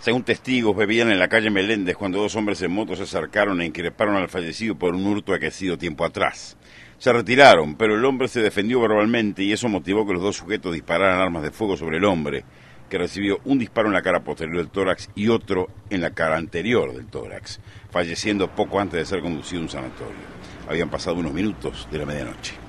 Según testigos, bebían en la calle Meléndez cuando dos hombres en moto se acercaron e increparon al fallecido por un hurto aquecido tiempo atrás. Se retiraron, pero el hombre se defendió verbalmente y eso motivó que los dos sujetos dispararan armas de fuego sobre el hombre, que recibió un disparo en la cara posterior del tórax y otro en la cara anterior del tórax, falleciendo poco antes de ser conducido a un sanatorio. Habían pasado unos minutos de la medianoche.